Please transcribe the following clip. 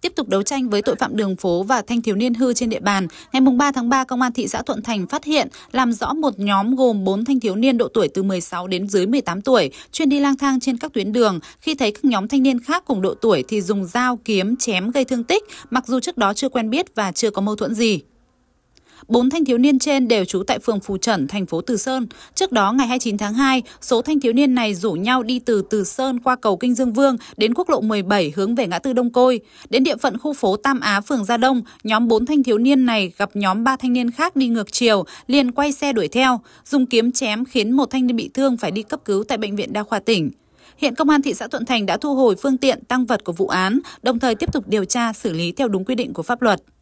Tiếp tục đấu tranh với tội phạm đường phố và thanh thiếu niên hư trên địa bàn, ngày 3 tháng 3, Công an thị xã Thuận Thành phát hiện làm rõ một nhóm gồm 4 thanh thiếu niên độ tuổi từ 16 đến dưới 18 tuổi chuyên đi lang thang trên các tuyến đường. Khi thấy các nhóm thanh niên khác cùng độ tuổi thì dùng dao, kiếm, chém gây thương tích, mặc dù trước đó chưa quen biết và chưa có mâu thuẫn gì. Bốn thanh thiếu niên trên đều trú tại phường phù Trẩn, thành phố Từ Sơn. Trước đó ngày 29 tháng 2, số thanh thiếu niên này rủ nhau đi từ Từ Sơn qua cầu Kinh Dương Vương đến quốc lộ 17 hướng về ngã tư Đông Côi. Đến địa phận khu phố Tam Á, phường Gia Đông, nhóm bốn thanh thiếu niên này gặp nhóm ba thanh niên khác đi ngược chiều, liền quay xe đuổi theo, dùng kiếm chém khiến một thanh niên bị thương phải đi cấp cứu tại bệnh viện đa khoa tỉnh. Hiện công an thị xã Thuận Thành đã thu hồi phương tiện tăng vật của vụ án, đồng thời tiếp tục điều tra xử lý theo đúng quy định của pháp luật.